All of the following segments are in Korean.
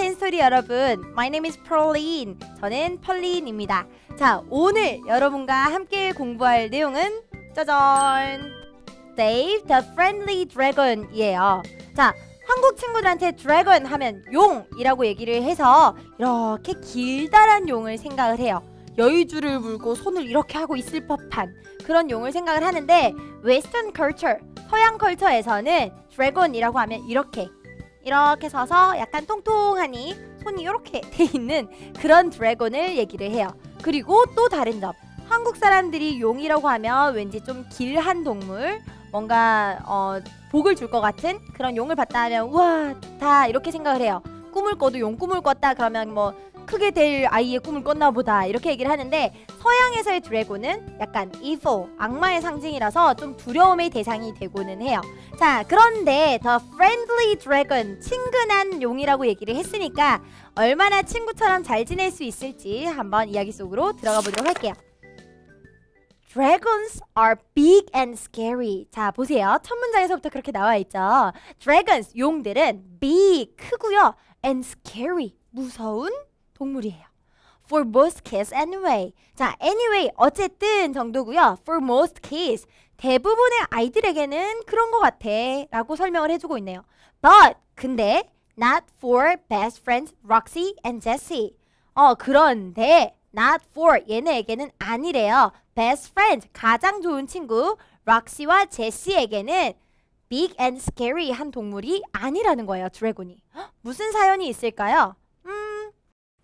텐스토리 여러분, my name is Pauline. 저는 펄린입니다. 자, 오늘 여러분과 함께 공부할 내용은 짜잔! Dave the Friendly Dragon이에요. 자, 한국 친구들한테 dragon 하면 용이라고 얘기를 해서 이렇게 길다란 용을 생각을 해요. 여의주를 물고 손을 이렇게 하고 있을 법한 그런 용을 생각을 하는데 웨스턴 컬처, 서양 컬처에서는 d r a g o n 이라고 하면 이렇게 이렇게 서서 약간 통통하니 손이 이렇게 돼 있는 그런 드래곤을 얘기를 해요. 그리고 또 다른 점. 한국 사람들이 용이라고 하면 왠지 좀 길한 동물, 뭔가 어, 복을 줄 것 같은 그런 용을 봤다 하면 우와 좋다 이렇게 생각을 해요. 꿈을 꿔도 용 꿈을 꿨다 그러면 뭐 크게 될 아이의 꿈을 꿨나 보다 이렇게 얘기를 하는데 서양에서의 드래곤은 약간 evil 악마의 상징이라서 좀 두려움의 대상이 되고는 해요 자 그런데 더 friendly dragon 친근한 용이라고 얘기를 했으니까 얼마나 친구처럼 잘 지낼 수 있을지 한번 이야기 속으로 들어가 보도록 할게요 Dragons are big and scary. 자, 보세요. 첫 문장에서부터 그렇게 나와 있죠. Dragons, 용들은 big, 크고요. and scary 무서운 동물이에요. For most kids anyway. 자, anyway 어쨌든 정도고요. For most kids 대부분의 아이들에게는 그런 것 같아라고 설명을 해주고 있네요. But 근데 not for best friends Roxy and Jessie. 어 그런데 not for 얘네에게는 아니래요. best friend 가장 좋은 친구 락시와 제시에게는 big and scary 한 동물이 아니라는 거예요, 드래곤이. 무슨 사연이 있을까요? 음,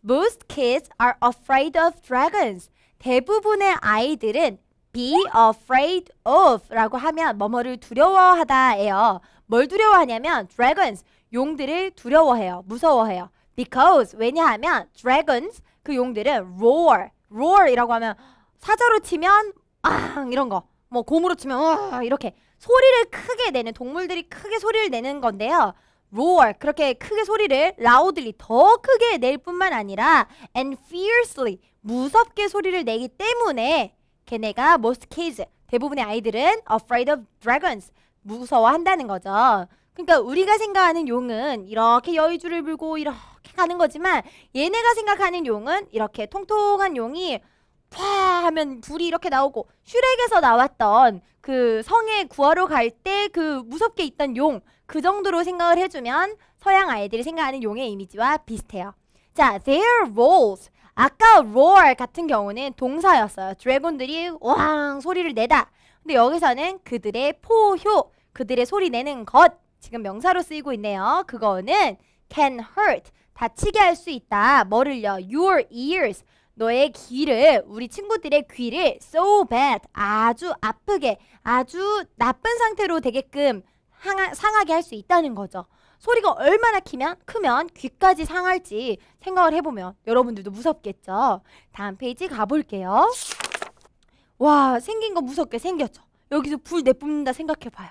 most kids are afraid of dragons. 대부분의 아이들은 be afraid of 라고 하면 뭐뭐를 두려워하다예요. 뭘 두려워하냐면 dragons, 용들을 두려워해요, 무서워해요. because, 왜냐하면 dragons, 그 용들은 roar, roar이라고 하면 사자로 치면 아 이런 거, 뭐 곰으로 치면 아 이렇게 소리를 크게 내는 동물들이 크게 소리를 내는 건데요. roar 그렇게 크게 소리를 loudly 더 크게 낼 뿐만 아니라 and fiercely 무섭게 소리를 내기 때문에 걔네가 most kids 대부분의 아이들은 afraid of dragons 무서워한다는 거죠. 그러니까 우리가 생각하는 용은 이렇게 여의주를 불고 이렇게 가는 거지만 얘네가 생각하는 용은 이렇게 통통한 용이 파 하면 불이 이렇게 나오고 슈렉에서 나왔던 그 성에 구하러 갈 때 그 무섭게 있던 용 그 정도로 생각을 해주면 서양 아이들이 생각하는 용의 이미지와 비슷해요. 자, their roles 아까 roar 같은 경우는 동사였어요. 드래곤들이 왕 소리를 내다. 근데 여기서는 그들의 포효, 그들의 소리 내는 것 지금 명사로 쓰이고 있네요. 그거는 can hurt 다치게 할 수 있다. 뭐를요? Your ears 너의 귀를 우리 친구들의 귀를 so bad 아주 아프게 아주 나쁜 상태로 되게끔 항하, 상하게 할 수 있다는 거죠. 소리가 얼마나 크면 크면 귀까지 상할지 생각을 해보면 여러분들도 무섭겠죠. 다음 페이지 가볼게요. 와 생긴 거 무섭게 생겼죠. 여기서 불 내뿜는다 생각해봐요.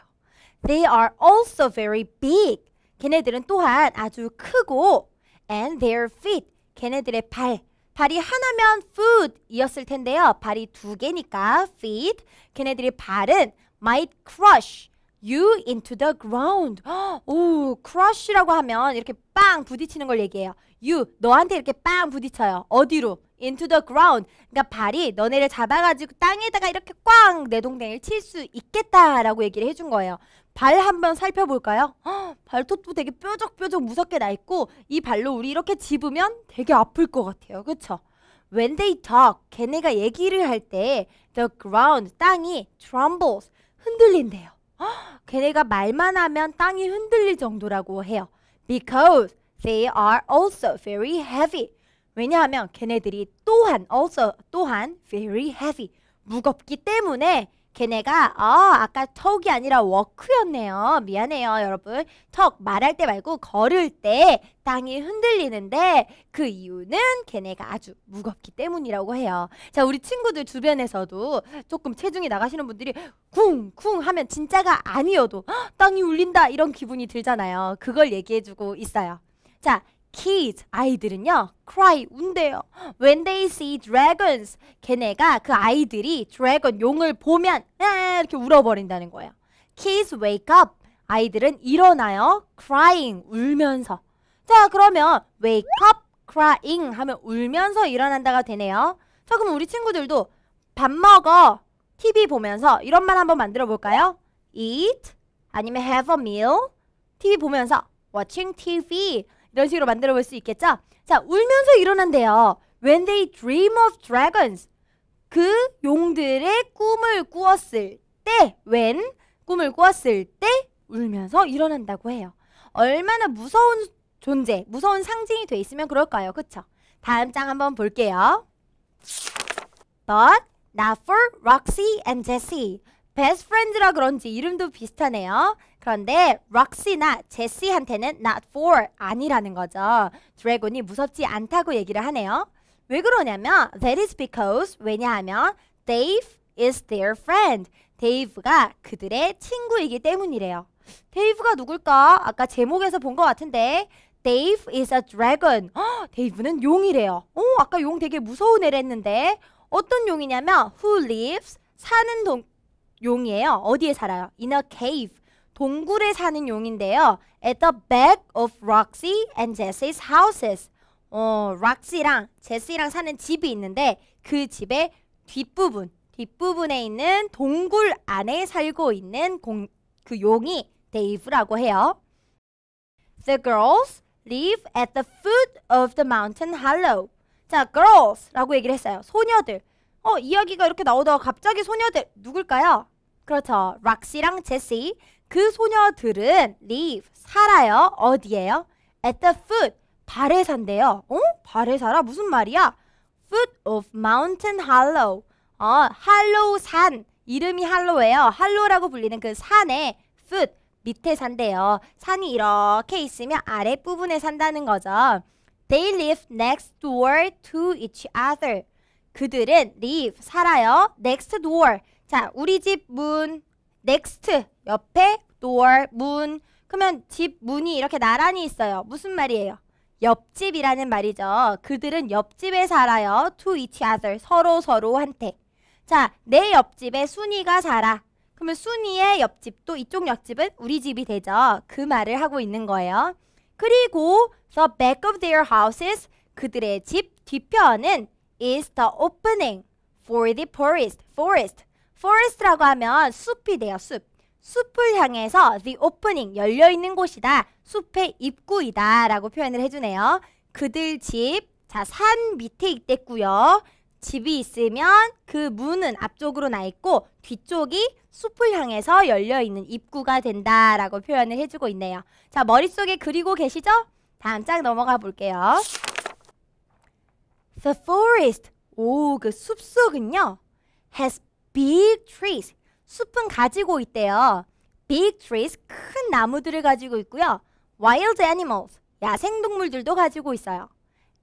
They are also very big. 걔네들은 또한 아주 크고 and their feet 걔네들의 발 발이 하나면 f o o d 이었을 텐데요. 발이 두 개니까 feet. 걔네들이 발은 might crush you into the ground. 오, crush라고 하면 이렇게 빵 부딪히는 걸 얘기해요. you 너한테 이렇게 빵 부딪혀요. 어디로? into the ground. 그러니까 발이 너네를 잡아가지고 땅에다가 이렇게 꽝 내 동댕이를 칠수 있겠다라고 얘기를 해준 거예요. 발 한번 살펴볼까요? 허, 발톱도 되게 뾰족뾰족 무섭게 나 있고 이 발로 우리 이렇게 집으면 되게 아플 것 같아요. 그쵸? When they talk, 걔네가 얘기를 할 때 the ground, 땅이 trembles, 흔들린대요. 허, 걔네가 말만 하면 땅이 흔들릴 정도라고 해요. Because they are also very heavy. 왜냐하면 걔네들이 또한 also 또한 very heavy 무겁기 때문에 걔네가 어 아까 턱이 아니라 워크였네요. 미안해요 여러분. 턱 말할 때 말고 걸을 때 땅이 흔들리는데 그 이유는 걔네가 아주 무겁기 때문이라고 해요. 자, 우리 친구들 주변에서도 조금 체중이 나가시는 분들이 쿵쿵 하면 진짜가 아니어도 땅이 울린다 이런 기분이 들잖아요. 그걸 얘기해주고 있어요. 자, kids 아이들은요 cry 운대요 when they see dragons 걔네가 그 아이들이 드래곤 용을 보면 아, 이렇게 울어버린다는 거예요 kids wake up 아이들은 일어나요 crying 울면서 자 그러면 wake up crying 하면 울면서 일어난다가 되네요 자 그럼 우리 친구들도 밥 먹어 TV 보면서 이런 말 한번 만들어 볼까요? eat 아니면 have a meal TV 보면서 watching TV 이런 식으로 만들어 볼 수 있겠죠? 자, 울면서 일어난대요. When they dream of dragons. 그 용들의 꿈을 꾸었을 때, when 꿈을 꾸었을 때 울면서 일어난다고 해요. 얼마나 무서운 존재, 무서운 상징이 돼 있으면 그럴까요? 그쵸? 다음 장 한번 볼게요. But not for Roxy and j e s s e best friend라 그런지 이름도 비슷하네요. 그런데 럭시나 제시한테는 not for 아니라는 거죠. 드래곤이 무섭지 않다고 얘기를 하네요. 왜 그러냐면 that is because 왜냐하면 Dave is their friend. 데이브가 그들의 친구이기 때문이래요. 데이브가 누굴까? 아까 제목에서 본 것 같은데 Dave is a dragon. 허, 데이브는 용이래요. 어, 아까 용 되게 무서운 애랬는데 어떤 용이냐면 who lives 사는 동, 용이에요. 어디에 살아요? In a cave. 동굴에 사는 용인데요. At the back of Roxy and Jesse's houses. 어, r o x y 랑 j e s 제 e 랑 사는 집이 있는데 그 집의 뒷부분, 뒷부분에 있는 동굴 안에 살고 있는 공, 그 용이 데이브라고 해요. The girls live at the foot of the mountain hollow. 자, girls라고 얘기를 했어요. 소녀들. 어, 이야기가 이렇게 나오다가 갑자기 소녀들 누굴까요? 그렇죠. r o x y 랑 j e s 제 e 그 소녀들은 live, 살아요. 어디에요? At the foot, 발에 산대요. 어? 발에 살아? 무슨 말이야? Foot of Mountain Hollow. 어, 할로우 산. 이름이 할로예요. 할로라고 불리는 그 산에 foot, 밑에 산대요. 산이 이렇게 있으면 아랫부분에 산다는 거죠. They live next door to each other. 그들은 live, 살아요. next door. 자, 우리 집문 next 옆에 door 문 그러면 집 문이 이렇게 나란히 있어요. 무슨 말이에요? 옆집이라는 말이죠. 그들은 옆집에 살아요. to each other 서로 서로한테. 자, 내 옆집에 순이가 살아. 그러면 순이의 옆집도 이쪽 옆집은 우리 집이 되죠. 그 말을 하고 있는 거예요. 그리고 the back of their houses 그들의 집 뒤편은 is the opening for the forest. forest forest라고 하면 숲이 돼요, 숲. 숲을 향해서 the opening, 열려있는 곳이다, 숲의 입구이다 라고 표현을 해주네요. 그들 집, 자, 산 밑에 있댔고요. 집이 있으면 그 문은 앞쪽으로 나 있고 뒤쪽이 숲을 향해서 열려있는 입구가 된다라고 표현을 해주고 있네요. 자, 머릿속에 그리고 계시죠? 다음 장 넘어가 볼게요. The forest, 오, 그 숲속은요. has big trees. 숲은 가지고 있대요. big trees, 큰 나무들을 가지고 있고요. wild animals, 야생동물들도 가지고 있어요.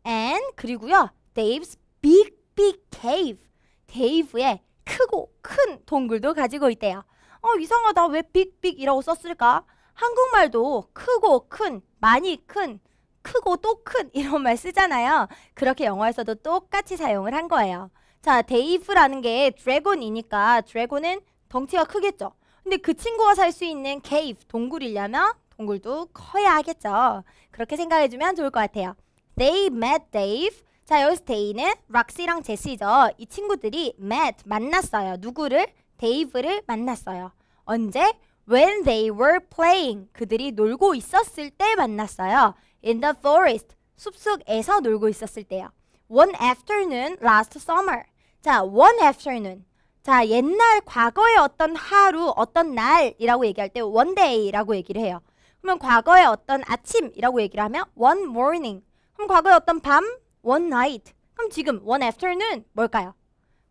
and, 그리고요. Dave's big, big cave. 데이브의 크고 큰 동굴도 가지고 있대요. 어, 이상하다. 왜 빅빅이라고 썼을까? 한국말도 크고 큰, 많이 큰, 크고 또 큰 이런 말 쓰잖아요. 그렇게 영어에서도 똑같이 사용을 한 거예요. 자, 데이브라는 게 드래곤이니까 드래곤은 덩치가 크겠죠. 근데 그 친구가 살 수 있는 케이프, 동굴이려면 동굴도 커야 하겠죠. 그렇게 생각해주면 좋을 것 같아요. They met Dave. 자, 여기서 데이는 락시랑 제시죠. 이 친구들이 met, 만났어요. 누구를? 데이브를 만났어요. 언제? When they were playing. 그들이 놀고 있었을 때 만났어요. In the forest. 숲속에서 놀고 있었을 때요. One afternoon last summer. 자, one afternoon. 자, 옛날 과거의 어떤 하루, 어떤 날이라고 얘기할 때 one day라고 얘기를 해요. 그러면 과거의 어떤 아침이라고 얘기를 하면 one morning. 그럼 과거의 어떤 밤 one night. 그럼 지금 one afternoon 뭘까요?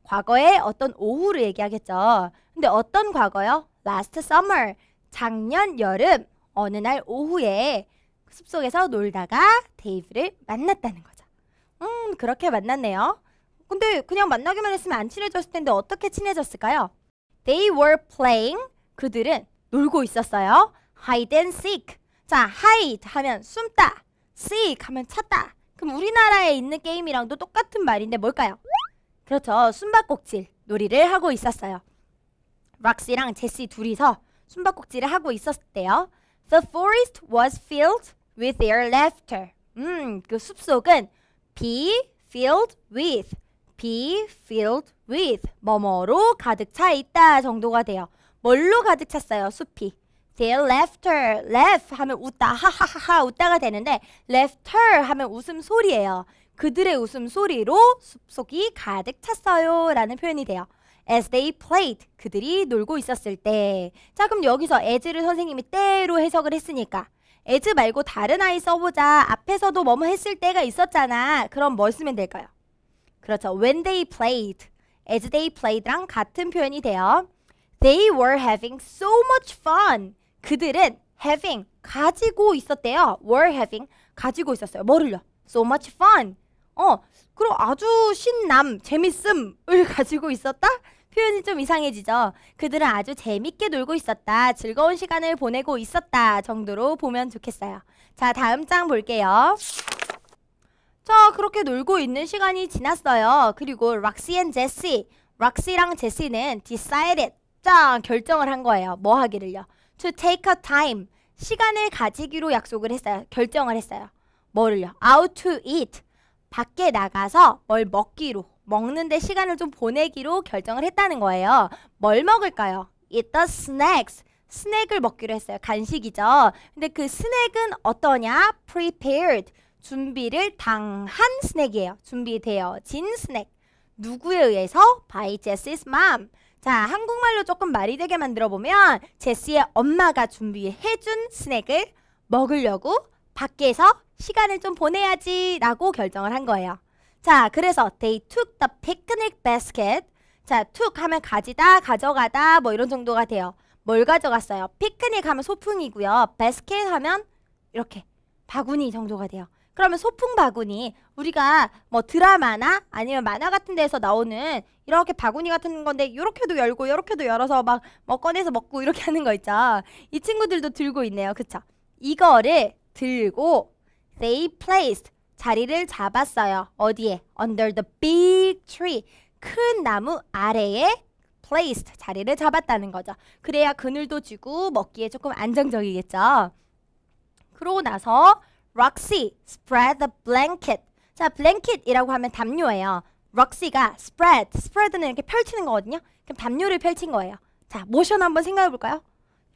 과거의 어떤 오후를 얘기하겠죠. 근데 어떤 과거요? last summer. 작년 여름 어느 날 오후에 숲속에서 놀다가 데이브를 만났다는 거죠. 음, 그렇게 만났네요. 근데 그냥 만나기만 했으면 안 친해졌을 텐데 어떻게 친해졌을까요? They were playing. 그들은 놀고 있었어요. Hide and seek. 자, hide 하면 숨다. seek 하면 찾다. 그럼 우리나라에 있는 게임이랑도 똑같은 말인데 뭘까요? 그렇죠. 숨바꼭질 놀이를 하고 있었어요. 락시랑 제시 둘이서 숨바꼭질을 하고 있었대요. The forest was filled with their laughter. 음, 그 숲속은 be filled with be filled with 뭐뭐로 가득 차 있다 정도가 돼요. 뭘로 가득 찼어요? 숲이. Their 네, laughter, laugh 하면 웃다, 하하하하 웃다가 되는데 laughter 하면 웃음 소리예요. 그들의 웃음 소리로 숲속이 가득 찼어요 라는 표현이 돼요. As they played, 그들이 놀고 있었을 때. 자 그럼 여기서 as를 선생님이 때로 해석을 했으니까 as 말고 다른 아이 써보자. 앞에서도 뭐뭐 했을 때가 있었잖아. 그럼 뭘 뭐 쓰면 될까요? 그렇죠. When they played, as they played랑 같은 표현이 돼요. They were having so much fun. 그들은 having 가지고 있었대요. were having 가지고 있었어요. 뭐를요? so much fun. 어, 그럼 아주 신남, 재밌음을 가지고 있었다? 표현이 좀 이상해지죠. 그들은 아주 재밌게 놀고 있었다. 즐거운 시간을 보내고 있었다. 정도로 보면 좋겠어요. 자, 다음 장 볼게요. 자, 그렇게 놀고 있는 시간이 지났어요. 그리고 락시 앤 제시, 락시랑 제시는 decided, 짱 결정을 한 거예요. 뭐 하기를요. To take a time, 시간을 가지기로 약속을 했어요. 결정을 했어요. 뭐를요? Out to eat, 밖에 나가서 뭘 먹기로, 먹는데 시간을 좀 보내기로 결정을 했다는 거예요. 뭘 먹을까요? Eat the snacks. 스낵을 먹기로 했어요. 간식이죠. 근데 그 스낵은 어떠냐? Prepared. 준비를 당한 스낵이에요. 준비되어진 스낵. 누구에 의해서? By Jess's mom. 자, 한국말로 조금 말이 되게 만들어 보면 제시의 엄마가 준비해준 스낵을 먹으려고 밖에서 시간을 좀 보내야지 라고 결정을 한 거예요. 자, 그래서 they took the picnic basket. 자, took 하면 가지다, 가져가다 뭐 이런 정도가 돼요. 뭘 가져갔어요? 피크닉 하면 소풍이고요. 베스켓 하면 이렇게 바구니 정도가 돼요. 그러면 소풍 바구니 우리가 뭐 드라마나 아니면 만화 같은 데서 나오는 이렇게 바구니 같은 건데 이렇게도 열고 이렇게도 열어서 막뭐 꺼내서 먹고 이렇게 하는 거 있죠. 이 친구들도 들고 있네요. 그쵸? 이거를 들고 they placed 자리를 잡았어요. 어디에? under the big tree 큰 나무 아래에 placed 자리를 잡았다는 거죠. 그래야 그늘도 지고 먹기에 조금 안정적이겠죠. 그러고 나서 Roxy spread the blanket. 자, blanket이라고 하면 담요예요. Roxy가 spread, spread는 이렇게 펼치는 거거든요. 그럼 담요를 펼친 거예요. 자, 모션 한번 생각해 볼까요?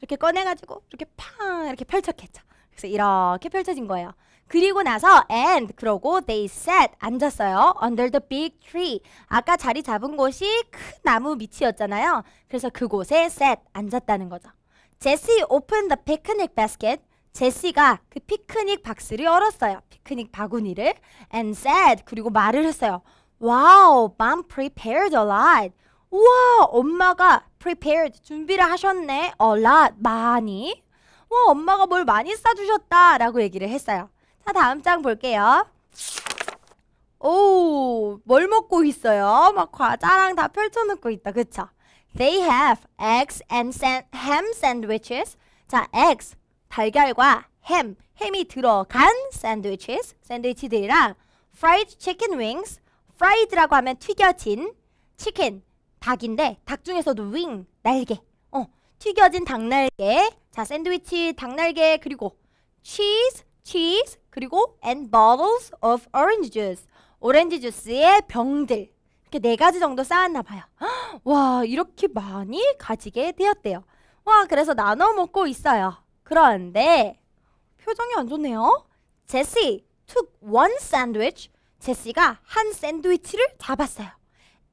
이렇게 꺼내가지고 이렇게 팡 이렇게 펼쳤겠죠. 그래서 이렇게 펼쳐진 거예요. 그리고 나서 and 그러고 they sat 앉았어요. under the big tree. 아까 자리 잡은 곳이 큰 나무 밑이었잖아요. 그래서 그곳에 sat 앉았다는 거죠. 제시 opened the picnic basket 제시가 그 피크닉 박스를 열었어요. 피크닉 바구니를 and said 그리고 말을 했어요. Wow, mom prepared a lot. 우와, 엄마가 prepared 준비를 하셨네. a lot 많이. 와, 엄마가 뭘 많이 싸주셨다라고 얘기를 했어요. 자, 다음 장 볼게요. 오, oh, 뭘 먹고 있어요? 막 과자랑 다 펼쳐놓고 있다. 그쵸? They have eggs and ham sandwiches. 자, eggs, 달걀과 햄, 햄이 들어간 샌드위치스, 샌드위치들이랑 fried chicken wings, fried라고 하면 튀겨진 치킨, 닭인데 닭 중에서도 wing, 날개. 어, 튀겨진 닭날개. 자, 샌드위치 닭날개 그리고 cheese, cheese 그리고 and bottles of orange juice. 오렌지 주스의 병들. 이렇게 네 가지 정도 쌓았나 봐요. 와, 이렇게 많이 가지게 되었대요. 와, 그래서 나눠 먹고 있어요. 그런데 표정이 안 좋네요. 제시 took one sandwich. 제시가 한 샌드위치를 잡았어요.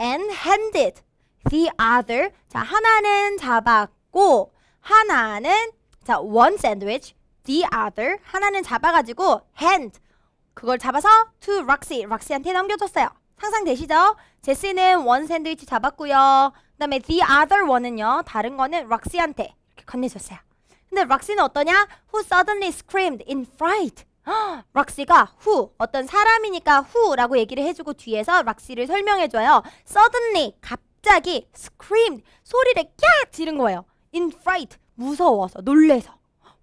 and handed the other. 자, 하나는 잡았고 하나는 자, one sandwich, the other. 하나는 잡아 가지고 hand 그걸 잡아서 to Roxy, 락시한테 넘겨줬어요. 상상되시죠? 제시는 원 샌드위치 잡았고요. 그다음에 the other one은요. 다른 거는 락시한테 이렇게 건네줬어요. 근데 락시는 어떠냐? Who suddenly screamed in fright. 락시가 who 어떤 사람이니까 who라고 얘기를 해주고 뒤에서 락시를 설명해줘요. suddenly 갑자기 screamed 소리를 깍 지른 거예요. in fright 무서워서 놀래서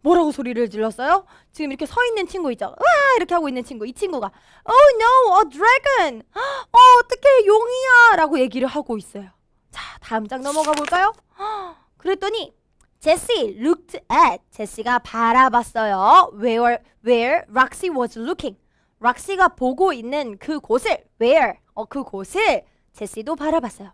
뭐라고 소리를 질렀어요? 지금 이렇게 서 있는 친구 있죠? 와 이렇게 하고 있는 친구 이 친구가 Oh no, a dragon! 어 어떻게 용이야? 라고 얘기를 하고 있어요. 자 다음 장 넘어가 볼까요? 그랬더니 Jesse looked at. 제시가 바라봤어요. Where, where Roxy was looking. 락시가 보고 있는 그 곳을 where 어, 그 곳을 제시도 바라봤어요.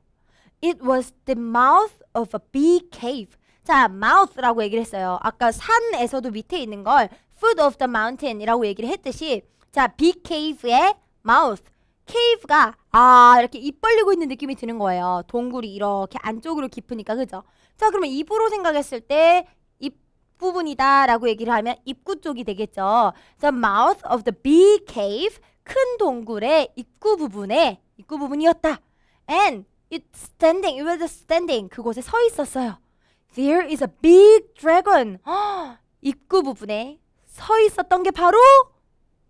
It was the mouth of a big cave. 자, mouth라고 얘기를 했어요. 아까 산에서도 밑에 있는 걸 foot of the mountain이라고 얘기를 했듯이 자, big cave의 mouth. cave가 아, 이렇게 입 벌리고 있는 느낌이 드는 거예요. 동굴이 이렇게 안쪽으로 깊으니까 그죠? 자, 그러면 입으로 생각했을 때 입부분이다라고 얘기를 하면 입구 쪽이 되겠죠. The mouth of the bee cave 큰 동굴의 입구 부분에 입구 부분이었다. And it standing, it was standing 그곳에 서 있었어요. There is a big dragon. 입구 부분에 서 있었던 게 바로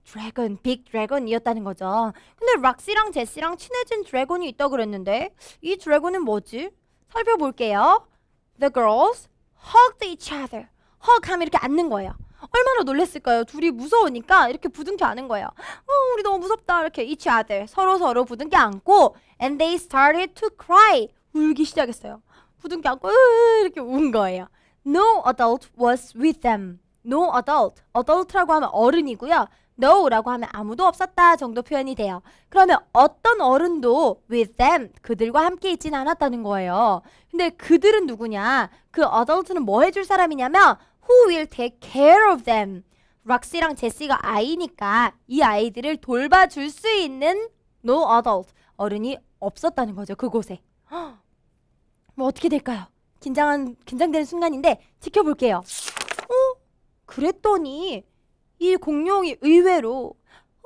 드래곤, 빅 드래곤이었다는 거죠. 근데 락시랑 제시랑 친해진 드래곤이 있다 그랬는데 이 드래곤은 뭐지? 살펴볼게요. the girls hugged each other. hug 하면 이렇게 안는 거예요. 얼마나 놀랬을까요? 둘이 무서우니까 이렇게 부둥켜 안은 거예요. 어, 우리 너무 무섭다. 이렇게 each other 서로 서로 부둥켜 안고 and they started to cry. 울기 시작했어요. 부둥켜 안고 이렇게 운 거예요. No adult was with them. No adult. adult라고 하면 어른이고요. no라고 하면 아무도 없었다 정도 표현이 돼요. 그러면 어떤 어른도 with them 그들과 함께 있진 않았다는 거예요. 근데 그들은 누구냐? 그 adult는 뭐 해줄 사람이냐면 who will take care of them. 락시랑 제시가 아이니까 이 아이들을 돌봐줄 수 있는 no adult 어른이 없었다는 거죠 그곳에. 뭐 어떻게 될까요? 긴장한 긴장되는 순간인데 지켜볼게요. 어? 그랬더니 이 공룡이 의외로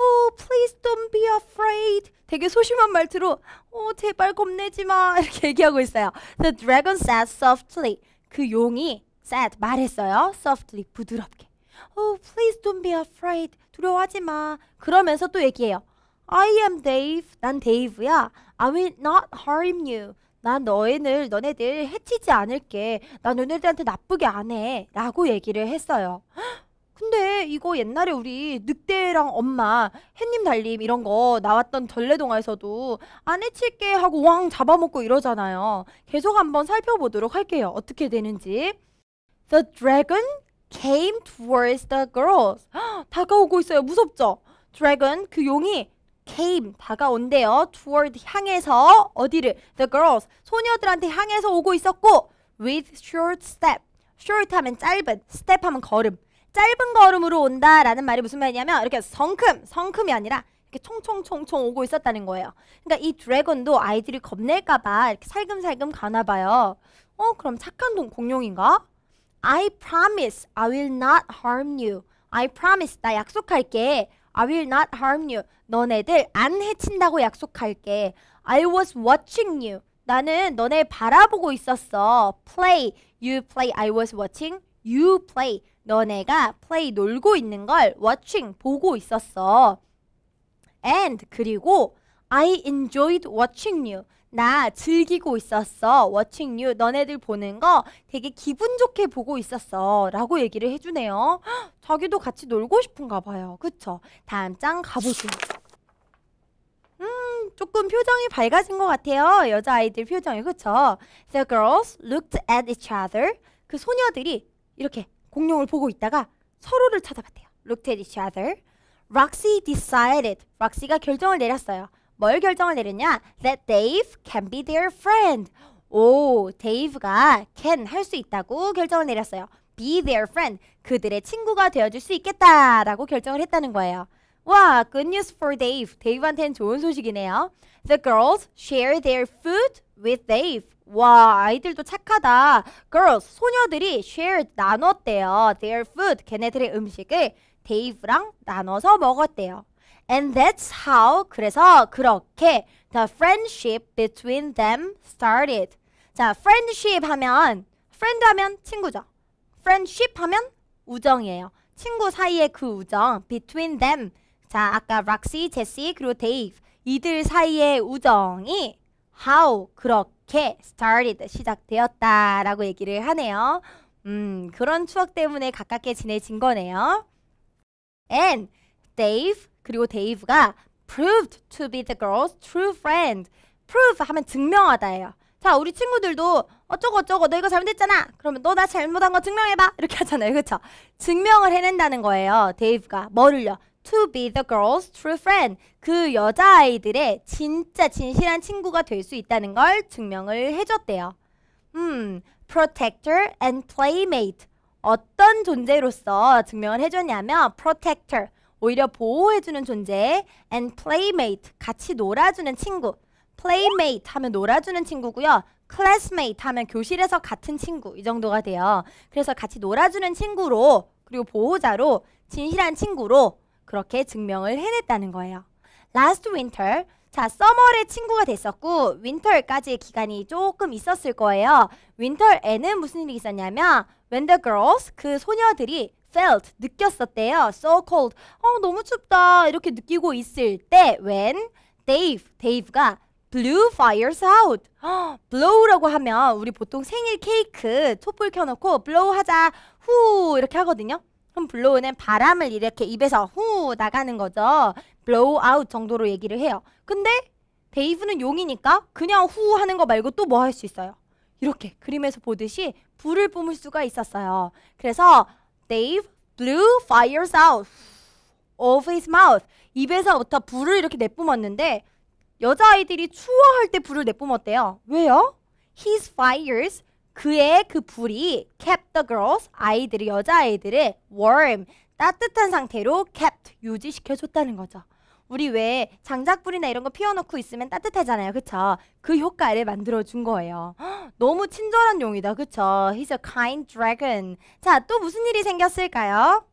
Oh, please don't be afraid. 되게 소심한 말투로 어, 제발 겁내지 마. 이렇게 얘기하고 있어요. The dragon said softly. 그 용이 said 말했어요. softly 부드럽게. Oh, please don't be afraid. 두려워하지 마. 그러면서 또 얘기해요. I am Dave. 난 데이브야. I will not harm you. 난 너희들, 너네들 해치지 않을게. 난 너네들한테 나쁘게 안 해. 라고 얘기를 했어요. 근데 이거 옛날에 우리 늑대랑 엄마, 햇님 달림 이런 거 나왔던 전래동화에서도 안 해칠게 하고 왕 잡아먹고 이러잖아요. 계속 한번 살펴보도록 할게요. 어떻게 되는지. The dragon came towards the girls. 다가오고 있어요. 무섭죠? dragon 그 용이 came 다가온대요. toward 향해서 어디를 the girls 소녀들한테 향해서 오고 있었고 with short step short 하면 짧은 step 하면 걸음 짧은 걸음으로 온다라는 말이 무슨 말이냐면 이렇게 성큼, 성큼이 아니라 이렇게 총총총총 오고 있었다는 거예요. 그러니까 이 드래곤도 아이들이 겁낼까봐 이렇게 살금살금 가나 봐요. 어, 그럼 착한 동 공룡인가? I promise I will not harm you. I promise 나 약속할게. I will not harm you. 너네들 안 해친다고 약속할게. I was watching you. 나는 너네 바라보고 있었어. Play. You play. I was watching. You play. 너네가 play 놀고 있는 걸 watching 보고 있었어. And 그리고 I enjoyed watching you. 나 즐기고 있었어. watching you. 너네들 보는 거 되게 기분 좋게 보고 있었어. 라고 얘기를 해주네요. 헉, 자기도 같이 놀고 싶은가 봐요. 그쵸? 다음 장 가보세요. 음, 조금 표정이 밝아진 것 같아요. 여자아이들 표정이. 그쵸? The girls looked at each other. 그 소녀들이 이렇게 공룡을 보고 있다가 서로를 찾아봤대요. Looked at each other. Roxy decided. 록시가 결정을 내렸어요. 뭘 결정을 내렸냐? That Dave can be their friend. 오, 데이브가 can 할 수 있다고 결정을 내렸어요. be their friend. 그들의 친구가 되어줄 수 있겠다라고 결정을 했다는 거예요. 와, good news for Dave. 데이브한테는 좋은 소식이네요. The girls share their food with Dave. 와, 아이들도 착하다. girls, 소녀들이 share 나눴대요. their food, 걔네들의 음식을 데이브랑 나눠서 먹었대요. And that's how, 그래서 그렇게 the friendship between them started. 자, friendship 하면, friend 하면 친구죠. friendship 하면 우정이에요. 친구 사이의 그 우정, between them, 자, 아까 락시, 제시, 그리고 데이브 이들 사이의 우정이 how 그렇게 started 시작되었다라고 얘기를 하네요. 음, 그런 추억 때문에 가깝게 지내진 거네요. And Dave 그리고 데이브가 proved to be the girl's true friend. prove 하면 증명하다예요. 자, 우리 친구들도 어쩌고저쩌고 너 이거 잘못했잖아. 그러면 너 나 잘못한 거 증명해봐. 이렇게 하잖아요. 그렇죠? 증명을 해낸다는 거예요. 데이브가 뭐를요? to be the girl's true friend. 그 여자아이들의 진짜 진실한 친구가 될 수 있다는 걸 증명을 해줬대요. 음, protector and playmate. 어떤 존재로서 증명을 해줬냐면 protector, 오히려 보호해주는 존재 and playmate, 같이 놀아주는 친구. playmate 하면 놀아주는 친구고요. classmate 하면 교실에서 같은 친구 이 정도가 돼요. 그래서 같이 놀아주는 친구로 그리고 보호자로 진실한 친구로 그렇게 증명을 해냈다는 거예요. Last winter. 자, 서머의 친구가 됐었고 윈터까지의 기간이 조금 있었을 거예요. 윈터에는 무슨 일이 있었냐면 when the girls 그 소녀들이 felt 느꼈었대요. so cold. 어, 너무 춥다. 이렇게 느끼고 있을 때 when Dave, Dave가 blew fires out. 허, blow라고 하면 우리 보통 생일 케이크 촛불 켜놓고 blow 하자 후 이렇게 하거든요. 그럼 b l o 는 바람을 이렇게 입에서 후 나가는 거죠. blow out 정도로 얘기를 해요. 근데 데이브는 용이니까 그냥 후 하는 거 말고 또 뭐 할 수 있어요? 이렇게 그림에서 보듯이 불을 뿜을 수가 있었어요. 그래서 Dave blew fires out of his mouth. 입에서부터 불을 이렇게 내뿜었는데 여자아이들이 추워할 때 불을 내뿜었대요. 왜요? His fires 그의 그 불이 kept the girls 아이들이 여자아이들을 warm 따뜻한 상태로 kept 유지시켜줬다는 거죠. 우리 왜 장작불이나 이런 거 피워놓고 있으면 따뜻하잖아요. 그쵸? 그 효과를 만들어준 거예요. 너무 친절한 용이다. 그쵸? He's a kind dragon. 자, 또 무슨 일이 생겼을까요?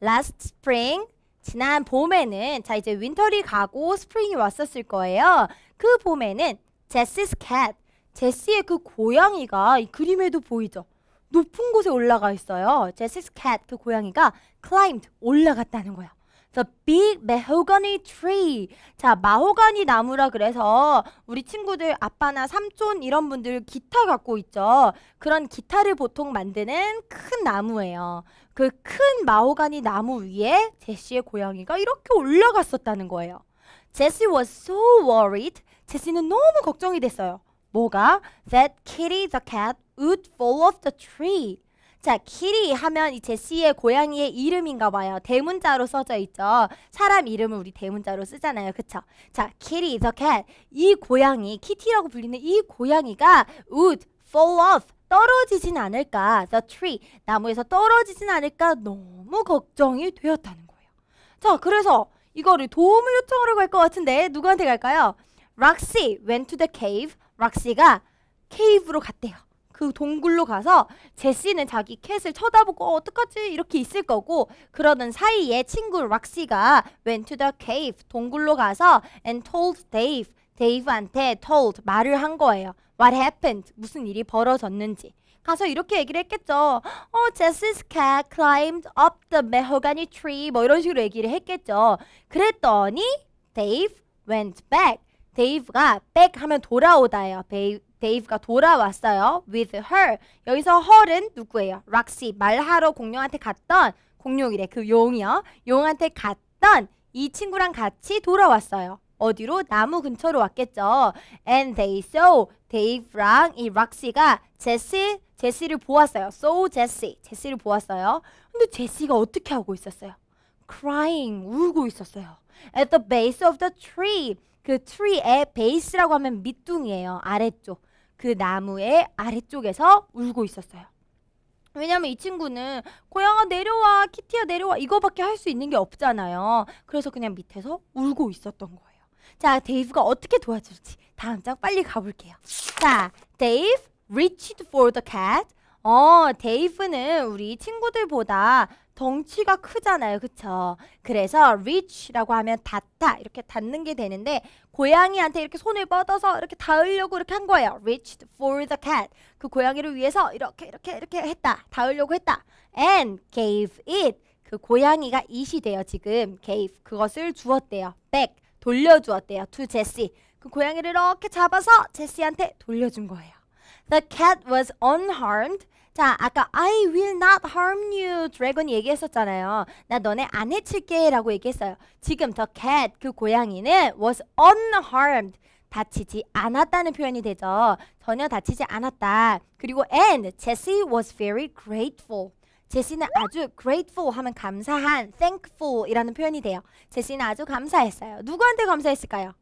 Last spring, 지난 봄에는 자 이제 윈터리 가고 스프링이 왔었을 거예요. 그 봄에는 제시스 캣 제시의 그 고양이가 이 그림에도 보이죠. 높은 곳에 올라가 있어요. 제시스캣그 고양이가 climbed 올라갔다는 거야. The big mahogany tree. 자, 마호가니 나무라 그래서 우리 친구들 아빠나 삼촌 이런 분들 기타 갖고 있죠. 그런 기타를 보통 만드는 큰 나무예요. 그 큰 마호가니 나무 위에 제시의 고양이가 이렇게 올라갔었다는 거예요. 제시 was so worried. 제시는 너무 걱정이 됐어요. 뭐가? That kitty the cat would fall off the tree. 자, 키리 하면 이 제시의 고양이의 이름인가 봐요. 대문자로 써져 있죠. 사람 이름을 우리 대문자로 쓰잖아요. 그쵸? 자, 키리 the cat. 이 고양이, 키티라고 불리는 이 고양이가 would fall off. 떨어지진 않을까. The tree. 나무에서 떨어지진 않을까. 너무 걱정이 되었다는 거예요. 자, 그래서 이거를 도움을 요청하러 갈 것 같은데 누구한테 갈까요? Roxy went to the cave 락시가 케이브로 갔대요. 그 동굴로 가서 제시는 자기 캣을 쳐다보고 어, 어떡하지 이렇게 있을 거고 그러는 사이에 친구 락시가 went to the cave 동굴로 가서 and told Dave 데이브한테 told 말을 한 거예요. What happened 무슨 일이 벌어졌는지 가서 이렇게 얘기를 했겠죠. 어, Jess's cat climbed up the mahogany tree 뭐 이런 식으로 얘기를 했겠죠. 그랬더니 Dave went back 데이브가 back 하면 돌아오다예요. 데이브가 돌아왔어요. with her. 여기서 her은 누구예요? 락시 말하러 공룡한테 갔던 공룡이래. 그 용이요. 용한테 갔던 이 친구랑 같이 돌아왔어요. 어디로? 나무 근처로 왔겠죠. And they saw 데이브랑 이 락시가 제시 제시를 보았어요. So 제시 제시를 보았어요. 근데 제시가 어떻게 하고 있었어요? Crying 울고 있었어요. At the base of the tree 그 tree의 base라고 하면 밑둥이에요. 아래쪽. 그 나무의 아래쪽에서 울고 있었어요. 왜냐면 이 친구는 고양아 내려와 키티야 내려와 이거밖에 할 수 있는 게 없잖아요. 그래서 그냥 밑에서 울고 있었던 거예요. 자, 데이브가 어떻게 도와줄지 다음 장 빨리 가볼게요. 자, 데이브 reached for the cat. 어, 데이브는 우리 친구들보다 덩치가 크잖아요. 그쵸? 그래서 reach라고 하면 닿다 이렇게 닿는 게 되는데 고양이한테 이렇게 손을 뻗어서 이렇게 닿으려고 이렇게 한 거예요. reached for the cat. 그 고양이를 위해서 이렇게 이렇게 이렇게 했다. 닿으려고 했다. and gave it. 그 고양이가 이시 돼요. 지금 gave 그것을 주었대요. back 돌려주었대요. to Jessie. 그 고양이를 이렇게 잡아서 제시한테 돌려준 거예요. The cat was unharmed. 자, 아까 I will not harm you 드래곤 얘기했었잖아요. 나 너네 안 해칠게 라고 얘기했어요. 지금 더 cat, 그 고양이는 was unharmed. 다치지 않았다는 표현이 되죠. 전혀 다치지 않았다. 그리고 and Jesse was very grateful. 제시는 아주 grateful 하면 감사한, thankful 이라는 표현이 돼요. 제시는 아주 감사했어요. 누구한테 감사했을까요?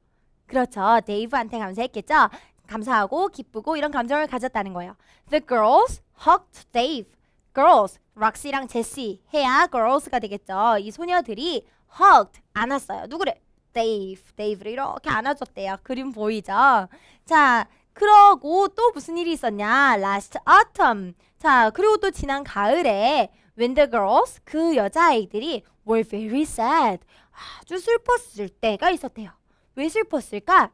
그렇죠. 데이브한테 감사했겠죠. 감사하고 기쁘고 이런 감정을 가졌다는 거예요. The girls hugged Dave. girls, 락시랑 제시 해야 girls가 되겠죠. 이 소녀들이 hugged 안았어요. 누구를? Dave, Dave를 이렇게 안아줬대요. 그림 보이죠? 자, 그러고 또 무슨 일이 있었냐? Last autumn. 자, 그리고 또 지난 가을에 when the girls 그 여자아이들이 were very sad. 아주 슬펐을 때가 있었대요. 왜 슬펐을까?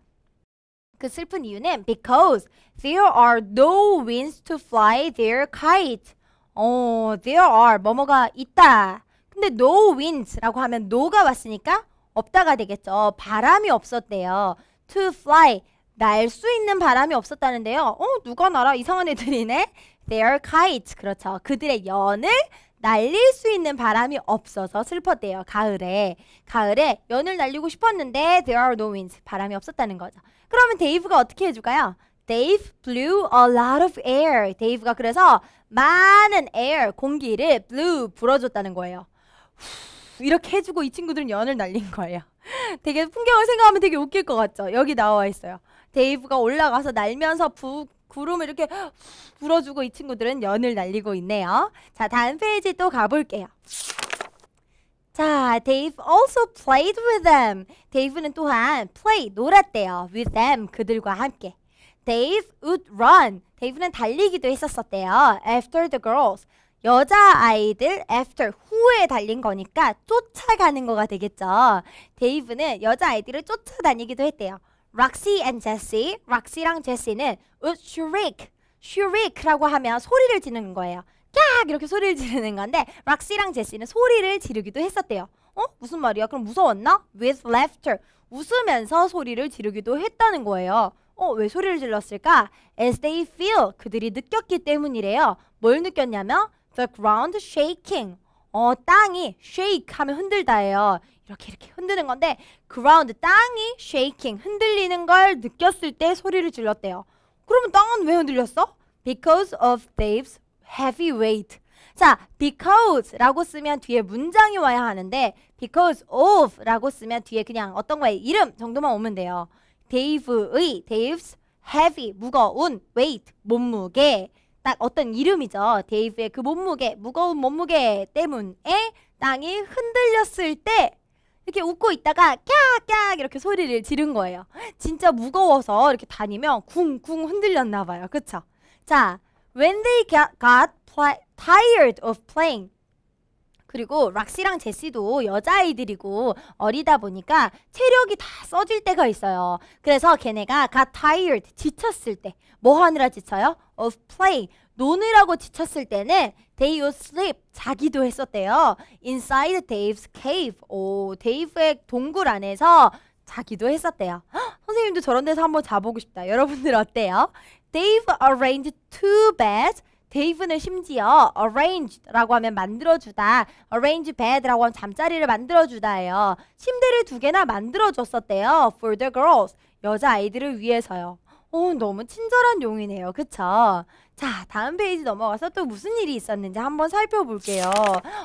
그 슬픈 이유는 because there are no winds to fly their kite. 어, there are 뭐뭐가 있다. 근데 no winds라고 하면 no가 왔으니까 없다가 되겠죠. 바람이 없었대요. to fly 날 수 있는 바람이 없었다는데요. 어, 누가 날아? 이상한 애들이네. Their kite. 그렇죠. 그들의 연을 날릴 수 있는 바람이 없어서 슬펐대요. 가을에. 가을에 연을 날리고 싶었는데 there are no winds. 바람이 없었다는 거죠. 그러면 데이브가 어떻게 해줄까요? Dave blew a lot of air. 데이브가 그래서 많은 air, 공기를 blew, 불어줬다는 거예요. 이렇게 해주고 이 친구들은 연을 날린 거예요. 되게 풍경을 생각하면 되게 웃길 것 같죠? 여기 나와 있어요. 데이브가 올라가서 날면서 부, 구름을 이렇게 불어주고 이 친구들은 연을 날리고 있네요. 자, 다음 페이지 또 가볼게요. 자, Dave also played with them. Dave는 또한 play, 놀았대요. with them, 그들과 함께. Dave would run. 데이브는 달리기도 했었었대요. After the girls. 여자아이들 after 후에 달린 거니까 쫓아가는 거가 되겠죠. 데이브는 여자아이들을 쫓아다니기도 했대요. 락시 앤 제시, 락시랑 제시는 으슈릭, 슈릭라고 하면 소리를 지르는 거예요. 깍 이렇게 소리를 지르는 건데 락시랑 제시는 소리를 지르기도 했었대요. 어? 무슨 말이야? 그럼 무서웠나? With laughter. 웃으면서 소리를 지르기도 했다는 거예요. 어, 왜 소리를 질렀을까? As they feel. 그들이 느꼈기 때문이래요. 뭘 느꼈냐면 the ground shaking. 어, 땅이 shake 하면 흔들다예요. 이렇게 이렇게 흔드는 건데 그라운드 땅이 shaking 흔들리는 걸 느꼈을 때 소리를 질렀대요. 그러면 땅은 왜 흔들렸어? Because of Dave's heavy weight. 자, because라고 쓰면 뒤에 문장이 와야 하는데 because of라고 쓰면 뒤에 그냥 어떤 거의 이름 정도만 오면 돼요. Dave의 Dave's heavy 무거운 weight 몸무게 딱 어떤 이름이죠. 데이브의 그 몸무게 무거운 몸무게 때문에 땅이 흔들렸을 때 이렇게 웃고 있다가 깍깍 이렇게 소리를 지른 거예요. 진짜 무거워서 이렇게 다니면 쿵쿵 흔들렸나 봐요. 그쵸? 자, when they got play, tired of playing. 그리고 락시랑 제시도 여자아이들이고 어리다 보니까 체력이 다 써질 때가 있어요. 그래서 걔네가 got tired, 지쳤을 때. 뭐 하느라 지쳐요? of play, 노느라고 지쳤을 때는 they would sleep 자기도 했었대요. inside Dave's cave. 오, 데이브의 동굴 안에서 자기도 했었대요. 헉, 선생님도 저런 데서 한번 자보고 싶다. 여러분들 어때요? Dave arranged two beds. 데이브는 심지어 arrange라고 하면 만들어주다, arrange bed라고 하면 잠자리를 만들어주다예요. 침대를 두 개나 만들어줬었대요. For the girls, 여자 아이들을 위해서요. 오, 어, 너무 친절한 용이네요. 그쵸? 자, 다음 페이지 넘어가서 또 무슨 일이 있었는지 한번 살펴볼게요.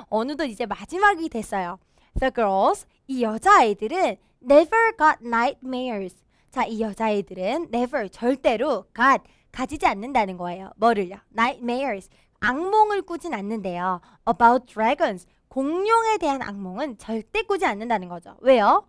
어느덧 이제 마지막이 됐어요. The girls, 이 여자아이들은 never got nightmares. 자, 이 여자아이들은 never, 절대로 got, 가지지 않는다는 거예요. 뭐를요? nightmares, 악몽을 꾸진 않는데요. about dragons, 공룡에 대한 악몽은 절대 꾸지 않는다는 거죠. 왜요?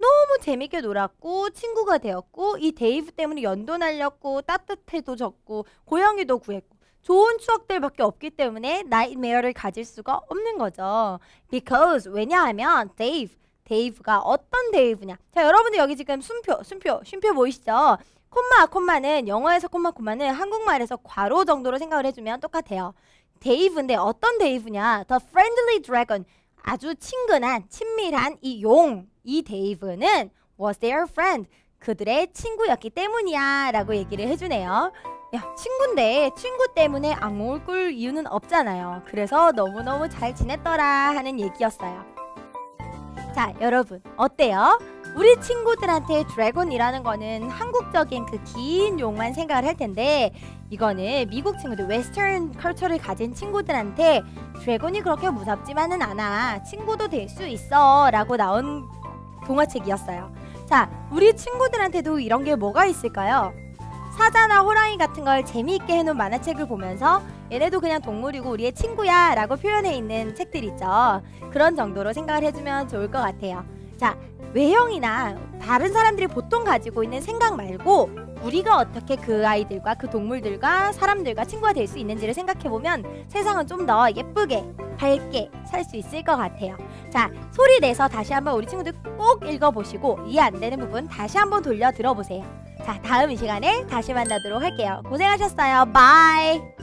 너무 재밌게 놀았고 친구가 되었고 이 데이브 때문에 연도 날렸고 따뜻해도 졌고 고양이도 구했고 좋은 추억들밖에 없기 때문에 나이트메어를 가질 수가 없는 거죠. Because 왜냐하면 데이브 데이브가 어떤 데이브냐 자 여러분들 여기 지금 순표 순표 쉼표 보이시죠? 콤마 콤마는 영어에서 콤마 콤마는 한국말에서 괄호 정도로 생각을 해주면 똑같아요. 데이브인데 어떤 데이브냐 The Friendly Dragon 아주 친근한 친밀한 이 용, 이 데이브는 was their friend, 그들의 친구였기 때문이야 라고 얘기를 해주네요. 야 친구인데 친구 때문에 악몽을 꿀 이유는 없잖아요. 그래서 너무너무 잘 지냈더라 하는 얘기였어요. 자 여러분 어때요? 우리 친구들한테 드래곤이라는 거는 한국적인 그 긴 용만 생각을 할 텐데 이거는 미국 친구들 웨스턴 컬처를 가진 친구들한테 드래곤이 그렇게 무섭지만은 않아 친구도 될 수 있어 라고 나온 동화책이었어요 자 우리 친구들한테도 이런 게 뭐가 있을까요? 사자나 호랑이 같은 걸 재미있게 해놓은 만화책을 보면서 얘네도 그냥 동물이고 우리의 친구야 라고 표현해 있는 책들 있죠. 그런 정도로 생각을 해주면 좋을 것 같아요. 자, 외형이나 다른 사람들이 보통 가지고 있는 생각 말고 우리가 어떻게 그 아이들과 그 동물들과 사람들과 친구가 될 수 있는지를 생각해보면 세상은 좀 더 예쁘게 밝게 살 수 있을 것 같아요. 자, 소리 내서 다시 한번 우리 친구들 꼭 읽어보시고 이해 안 되는 부분 다시 한번 돌려 들어보세요. 자, 다음 이 시간에 다시 만나도록 할게요. 고생하셨어요. 바이!